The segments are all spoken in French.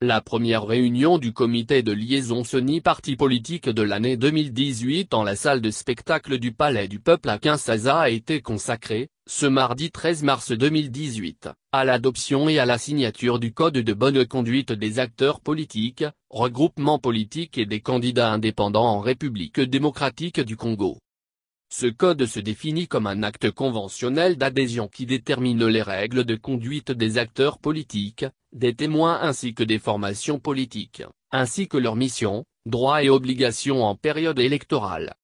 La première réunion du comité de liaison Sony Parti politique de l'année 2018 en la salle de spectacle du Palais du Peuple à Kinshasa a été consacrée, ce mardi 13 mars 2018, à l'adoption et à la signature du Code de bonne conduite des acteurs politiques, regroupements politiques et des candidats indépendants en République démocratique du Congo. Ce code se définit comme un acte conventionnel d'adhésion qui détermine les règles de conduite des acteurs politiques, des témoins ainsi que des formations politiques, ainsi que leurs missions, droits et obligations en période électorale.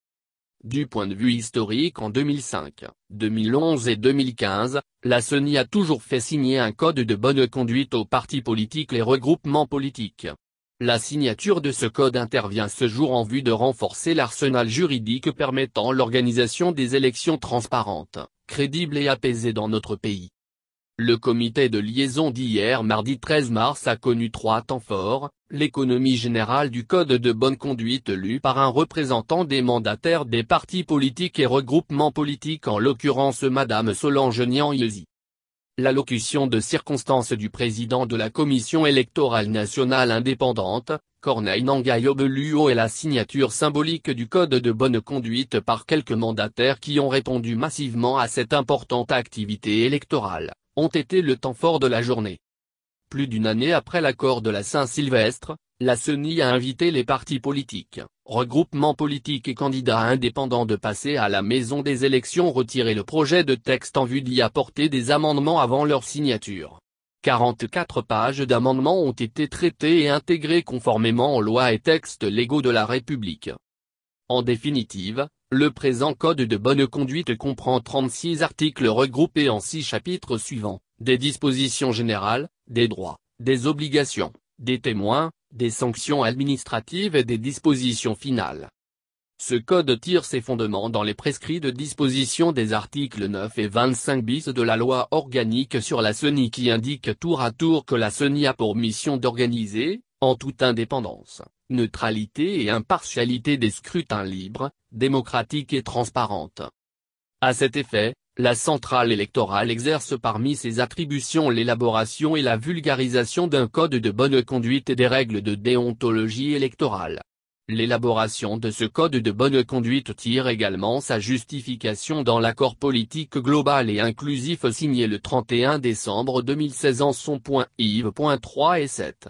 Du point de vue historique en 2005, 2011 et 2015, la CENI a toujours fait signer un code de bonne conduite aux partis politiques et regroupements politiques. La signature de ce code intervient ce jour en vue de renforcer l'arsenal juridique permettant l'organisation des élections transparentes, crédibles et apaisées dans notre pays. Le comité de liaison d'hier mardi 13 mars a connu trois temps forts, l'économie générale du code de bonne conduite lu par un représentant des mandataires des partis politiques et regroupements politiques en l'occurrence Madame Solange nian Yosi l'allocution de circonstance du président de la Commission électorale nationale indépendante, Corneille nangayo et la signature symbolique du Code de bonne conduite par quelques mandataires qui ont répondu massivement à cette importante activité électorale, ont été le temps fort de la journée. Plus d'une année après l'accord de la Saint-Sylvestre, la CENI a invité les partis politiques, regroupements politiques et candidats indépendants de passer à la maison des élections retirer le projet de texte en vue d'y apporter des amendements avant leur signature. 44 pages d'amendements ont été traitées et intégrées conformément aux lois et textes légaux de la République. En définitive, le présent code de bonne conduite comprend 36 articles regroupés en 6 chapitres suivants, des dispositions générales, des droits, des obligations, des témoins, des sanctions administratives et des dispositions finales. Ce code tire ses fondements dans les prescrits de disposition des articles 9 et 25 bis de la loi organique sur la CENI qui indique tour à tour que la CENI a pour mission d'organiser, en toute indépendance, neutralité et impartialité des scrutins libres, démocratiques et transparentes. À cet effet, la centrale électorale exerce parmi ses attributions l'élaboration et la vulgarisation d'un code de bonne conduite et des règles de déontologie électorale. L'élaboration de ce code de bonne conduite tire également sa justification dans l'accord politique global et inclusif signé le 31 décembre 2016 en son point Yves.3 et 7.